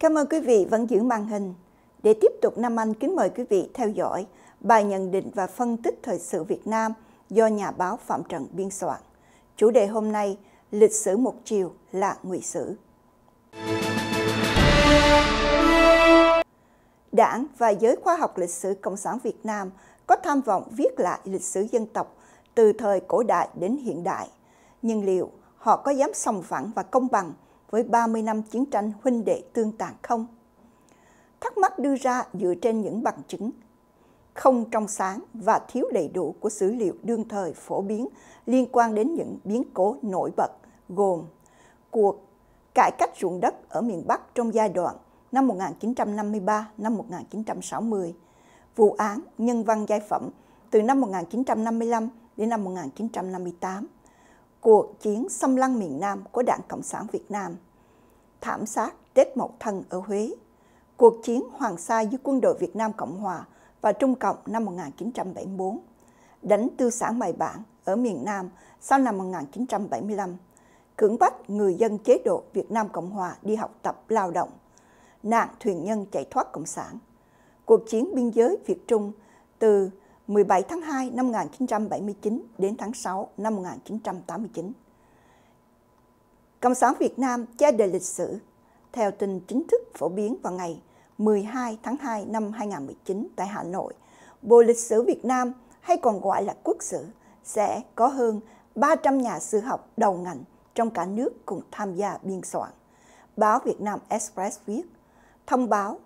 Cảm ơn quý vị vẫn giữ màn hình. Để tiếp tục Nam Anh kính mời quý vị theo dõi bài nhận định và phân tích thời sự Việt Nam do nhà báo Phạm Trần biên soạn. Chủ đề hôm nay, lịch sử một chiều là ngụy sử. Đảng và giới khoa học lịch sử Cộng sản Việt Nam có tham vọng viết lại lịch sử dân tộc từ thời cổ đại đến hiện đại. Nhưng liệu họ có dám sòng phẳng và công bằng với 30 năm chiến tranh huynh đệ tương tàn không? Thắc mắc đưa ra dựa trên những bằng chứng không trong sáng và thiếu đầy đủ của sử liệu đương thời phổ biến liên quan đến những biến cố nổi bật gồm cuộc cải cách ruộng đất ở miền Bắc trong giai đoạn năm 1953 năm 1960, vụ án nhân văn giai phẩm từ năm 1955 đến năm 1958 cuộc chiến xâm lăng miền Nam của Đảng Cộng sản Việt Nam, thảm sát Tết Mậu Thân ở Huế, cuộc chiến Hoàng Sa giữa quân đội Việt Nam Cộng Hòa và Trung Cộng năm 1974, đánh tư sản bài bản ở miền Nam sau năm 1975, cưỡng bách người dân chế độ Việt Nam Cộng Hòa đi học tập lao động, nạn thuyền nhân chạy thoát Cộng sản, cuộc chiến biên giới Việt Trung từ 17 tháng 2 năm 1979 đến tháng 6 năm 1989. Cộng sản Việt Nam che đậy lịch sử theo tin chính thức phổ biến vào ngày 12 tháng 2 năm 2019 tại Hà Nội. Bộ lịch sử Việt Nam hay còn gọi là quốc sử sẽ có hơn 300 nhà sử học đầu ngành trong cả nước cùng tham gia biên soạn. Báo Việt Nam Express viết thông báo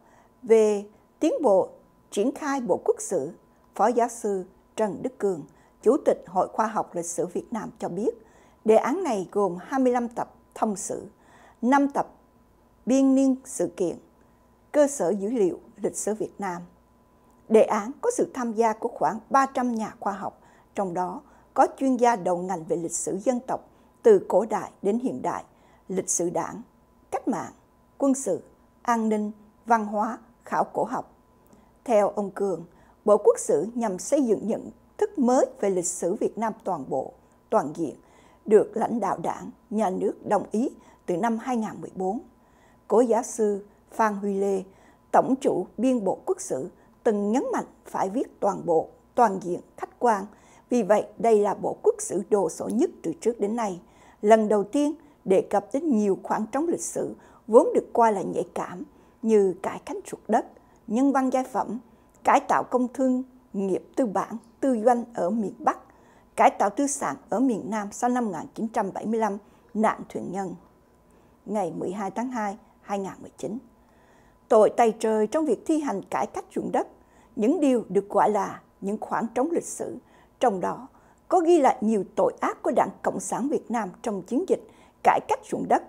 về tiến bộ triển khai bộ quốc sử Phó giáo sư Trần Đức Cường, Chủ tịch Hội Khoa học Lịch sử Việt Nam cho biết, đề án này gồm 25 tập thông sử, 5 tập biên niên sự kiện, cơ sở dữ liệu lịch sử Việt Nam. Đề án có sự tham gia của khoảng 300 nhà khoa học, trong đó có chuyên gia đầu ngành về lịch sử dân tộc từ cổ đại đến hiện đại, lịch sử đảng, cách mạng, quân sự, an ninh, văn hóa, khảo cổ học. Theo ông Cường, Bộ Quốc sử nhằm xây dựng nhận thức mới về lịch sử Việt Nam toàn bộ, toàn diện, được lãnh đạo đảng, nhà nước đồng ý từ năm 2014. Cố giáo sư Phan Huy Lê, Tổng chủ Biên Bộ Quốc sử, từng nhấn mạnh phải viết toàn bộ, toàn diện, khách quan. Vì vậy, đây là bộ quốc sử đồ sộ nhất từ trước đến nay. Lần đầu tiên đề cập đến nhiều khoảng trống lịch sử vốn được coi là nhạy cảm như cải cách ruột đất, nhân văn giai phẩm, cải tạo công thương nghiệp tư bản, tư doanh ở miền Bắc, cải tạo tư sản ở miền Nam sau năm 1975, nạn thuyền nhân. Ngày 12 tháng 2, 2019. Tội tay trời trong việc thi hành cải cách ruộng đất, những điều được gọi là những khoảng trống lịch sử, trong đó có ghi lại nhiều tội ác của Đảng Cộng sản Việt Nam trong chiến dịch cải cách ruộng đất,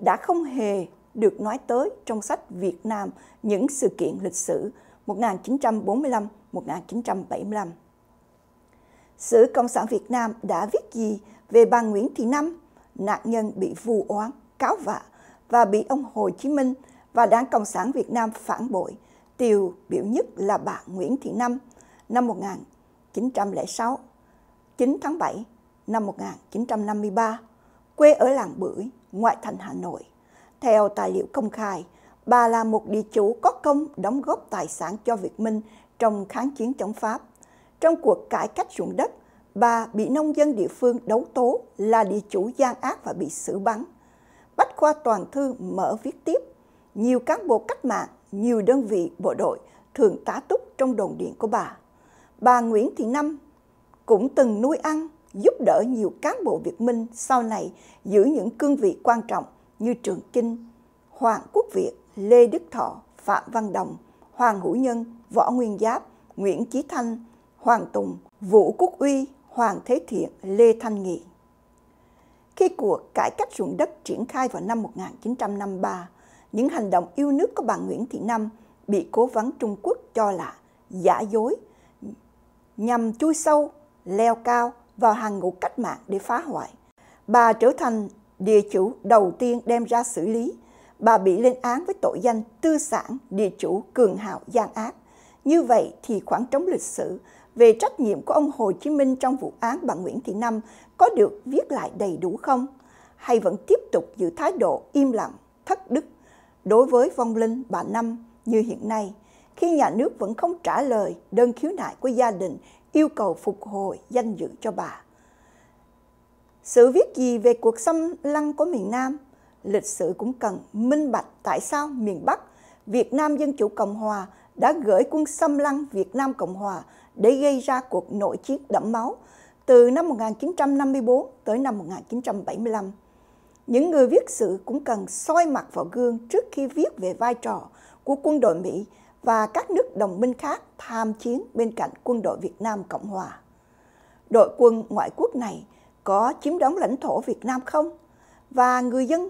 đã không hề được nói tới trong sách Việt Nam những sự kiện lịch sử 1945-1975. Sử Cộng sản Việt Nam đã viết gì về bà Nguyễn Thị Năm, nạn nhân bị vu oán, cáo vạ và bị ông Hồ Chí Minh và Đảng Cộng sản Việt Nam phản bội, tiêu biểu nhất là bà Nguyễn Thị Năm năm 1906, 9 tháng 7 năm 1953, quê ở làng Bưởi, ngoại thành Hà Nội. Theo tài liệu công khai, Bà là một địa chủ có công đóng góp tài sản cho Việt Minh trong kháng chiến chống Pháp. Trong cuộc cải cách ruộng đất, bà bị nông dân địa phương đấu tố là địa chủ gian ác và bị xử bắn. Bách khoa toàn thư mở viết tiếp, nhiều cán bộ cách mạng, nhiều đơn vị bộ đội thường tá túc trong đồn điện của bà. Bà Nguyễn Thị Năm cũng từng nuôi ăn, giúp đỡ nhiều cán bộ Việt Minh sau này giữ những cương vị quan trọng như Trường kinh Hoàng Quốc Việt Lê Đức Thọ, Phạm Văn Đồng, Hoàng Hữu Nhân, Võ Nguyên Giáp, Nguyễn Chí Thanh, Hoàng Tùng, Vũ Quốc Uy, Hoàng Thế Thiện, Lê Thanh Nghị. Khi cuộc cải cách ruộng đất triển khai vào năm 1953, những hành động yêu nước của bà Nguyễn Thị Năm bị cố vấn Trung Quốc cho là giả dối, nhằm chui sâu, leo cao vào hàng ngũ cách mạng để phá hoại. Bà trở thành địa chủ đầu tiên đem ra xử lý bà bị lên án với tội danh tư sản, địa chủ, cường hạo, gian ác. Như vậy thì khoảng trống lịch sử về trách nhiệm của ông Hồ Chí Minh trong vụ án bà Nguyễn Thị Năm có được viết lại đầy đủ không? Hay vẫn tiếp tục giữ thái độ im lặng, thất đức đối với vong linh bà Năm như hiện nay, khi nhà nước vẫn không trả lời đơn khiếu nại của gia đình yêu cầu phục hồi danh dự cho bà? Sự viết gì về cuộc xâm lăng của miền Nam? lịch sử cũng cần minh bạch tại sao miền Bắc, Việt Nam Dân Chủ Cộng Hòa đã gửi quân xâm lăng Việt Nam Cộng Hòa để gây ra cuộc nội chiến đẫm máu từ năm 1954 tới năm 1975. Những người viết sử cũng cần soi mặt vào gương trước khi viết về vai trò của quân đội Mỹ và các nước đồng minh khác tham chiến bên cạnh quân đội Việt Nam Cộng Hòa. Đội quân ngoại quốc này có chiếm đóng lãnh thổ Việt Nam không? Và người dân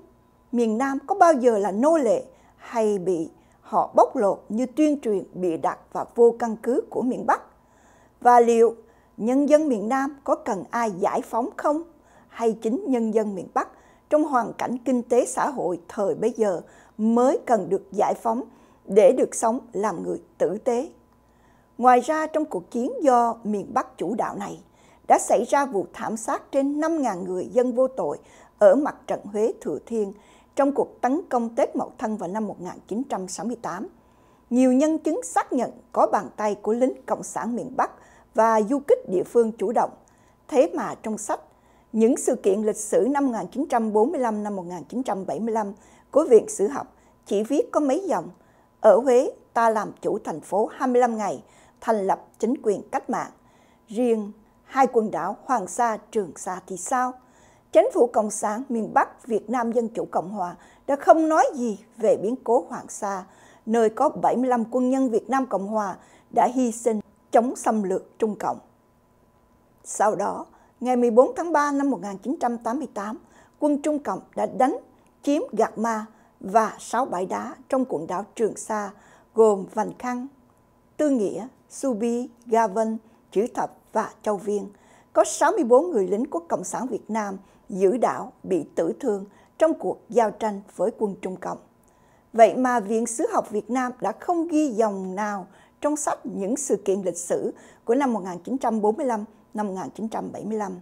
miền Nam có bao giờ là nô lệ hay bị họ bóc lột như tuyên truyền bị đặt và vô căn cứ của miền Bắc? Và liệu nhân dân miền Nam có cần ai giải phóng không? Hay chính nhân dân miền Bắc trong hoàn cảnh kinh tế xã hội thời bấy giờ mới cần được giải phóng để được sống làm người tử tế? Ngoài ra trong cuộc chiến do miền Bắc chủ đạo này đã xảy ra vụ thảm sát trên 5.000 người dân vô tội ở mặt trận Huế Thừa Thiên trong cuộc tấn công Tết Mậu Thân vào năm 1968. Nhiều nhân chứng xác nhận có bàn tay của lính Cộng sản miền Bắc và du kích địa phương chủ động. Thế mà trong sách, những sự kiện lịch sử năm 1945 năm 1975 của Viện Sử học chỉ viết có mấy dòng Ở Huế, ta làm chủ thành phố 25 ngày, thành lập chính quyền cách mạng. Riêng hai quần đảo Hoàng Sa, Trường Sa thì sao? Chính phủ Cộng sản miền Bắc Việt Nam Dân Chủ Cộng Hòa đã không nói gì về biến cố Hoàng Sa, nơi có 75 quân nhân Việt Nam Cộng Hòa đã hy sinh chống xâm lược Trung Cộng. Sau đó, ngày 14 tháng 3 năm 1988, quân Trung Cộng đã đánh, chiếm Gạc Ma và sáu bãi đá trong quần đảo Trường Sa gồm Vành Khăn, Tư Nghĩa, Subi, Ga Vân, Chữ Thập và Châu Viên. Có 64 người lính của Cộng sản Việt Nam giữ đảo bị tử thương trong cuộc giao tranh với quân Trung Cộng. Vậy mà Viện Sứ học Việt Nam đã không ghi dòng nào trong sách những sự kiện lịch sử của năm 1945, năm 1975.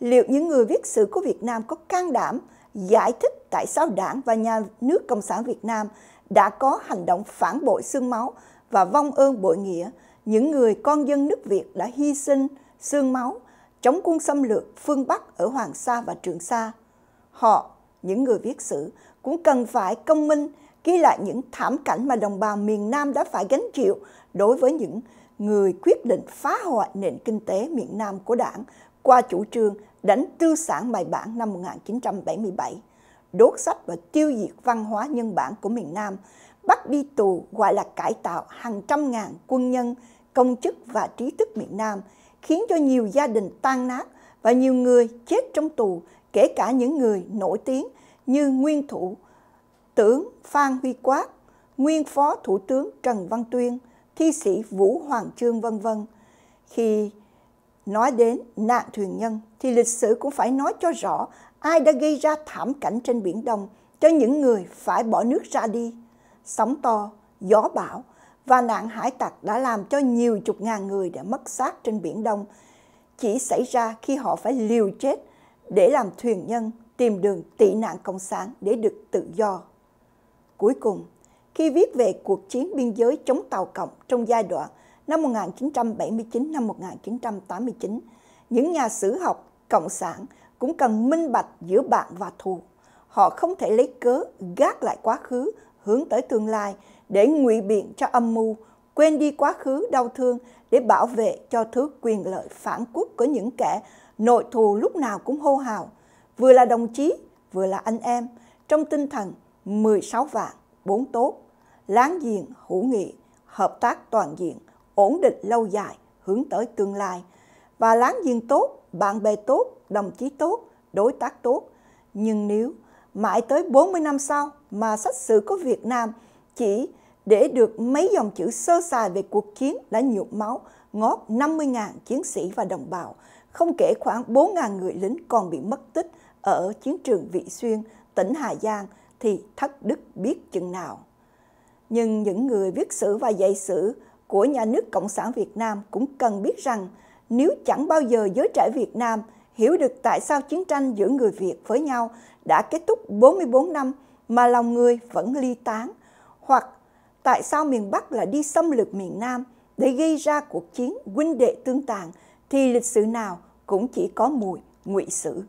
Liệu những người viết sử của Việt Nam có can đảm giải thích tại sao đảng và nhà nước Cộng sản Việt Nam đã có hành động phản bội xương máu và vong ơn bội nghĩa những người con dân nước Việt đã hy sinh xương máu chống quân xâm lược phương Bắc ở Hoàng Sa và Trường Sa. Họ, những người viết sử, cũng cần phải công minh ghi lại những thảm cảnh mà đồng bào miền Nam đã phải gánh chịu đối với những người quyết định phá hoại nền kinh tế miền Nam của đảng qua chủ trương đánh tư sản bài bản năm 1977, đốt sách và tiêu diệt văn hóa nhân bản của miền Nam, bắt đi tù gọi là cải tạo hàng trăm ngàn quân nhân, công chức và trí thức miền Nam – khiến cho nhiều gia đình tan nát và nhiều người chết trong tù, kể cả những người nổi tiếng như nguyên thủ tướng Phan Huy Quát, nguyên phó thủ tướng Trần Văn Tuyên, thi sĩ Vũ Hoàng Trương vân vân. Khi nói đến nạn thuyền nhân thì lịch sử cũng phải nói cho rõ ai đã gây ra thảm cảnh trên biển Đông cho những người phải bỏ nước ra đi. Sóng to, gió bão và nạn hải tặc đã làm cho nhiều chục ngàn người đã mất xác trên Biển Đông chỉ xảy ra khi họ phải liều chết để làm thuyền nhân tìm đường tị nạn cộng sản để được tự do. Cuối cùng, khi viết về cuộc chiến biên giới chống Tàu Cộng trong giai đoạn năm 1979 năm 1989, những nhà sử học cộng sản cũng cần minh bạch giữa bạn và thù. Họ không thể lấy cớ gác lại quá khứ, hướng tới tương lai để ngụy biện cho âm mưu, quên đi quá khứ đau thương để bảo vệ cho thứ quyền lợi phản quốc của những kẻ nội thù lúc nào cũng hô hào, vừa là đồng chí, vừa là anh em, trong tinh thần 16 vạn, bốn tốt, láng giềng, hữu nghị, hợp tác toàn diện, ổn định lâu dài, hướng tới tương lai. Và láng giềng tốt, bạn bè tốt, đồng chí tốt, đối tác tốt. Nhưng nếu mãi tới 40 năm sau mà sách sử của Việt Nam – chỉ để được mấy dòng chữ sơ sài về cuộc chiến đã nhuộm máu ngót 50.000 chiến sĩ và đồng bào, không kể khoảng 4.000 người lính còn bị mất tích ở chiến trường Vị Xuyên, tỉnh Hà Giang thì thất đức biết chừng nào. Nhưng những người viết sử và dạy sử của nhà nước Cộng sản Việt Nam cũng cần biết rằng nếu chẳng bao giờ giới trẻ Việt Nam hiểu được tại sao chiến tranh giữa người Việt với nhau đã kết thúc 44 năm mà lòng người vẫn ly tán – hoặc tại sao miền Bắc lại đi xâm lược miền Nam để gây ra cuộc chiến huynh đệ tương tàn thì lịch sử nào cũng chỉ có mùi ngụy sử.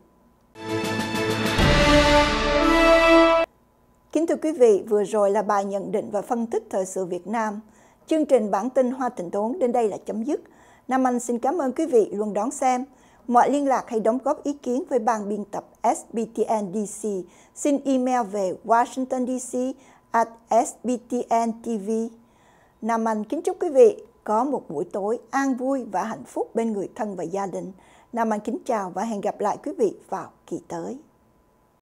Kính thưa quý vị, vừa rồi là bài nhận định và phân tích thời sự Việt Nam. Chương trình bản tin Hoa Thịnh Tốn đến đây là chấm dứt. Nam Anh xin cảm ơn quý vị luôn đón xem. Mọi liên lạc hay đóng góp ý kiến với ban biên tập SBTN DC xin email về washingtondc at SBTN TV. Nam Anh kính chúc quý vị có một buổi tối an vui và hạnh phúc bên người thân và gia đình. Nam Anh kính chào và hẹn gặp lại quý vị vào kỳ tới.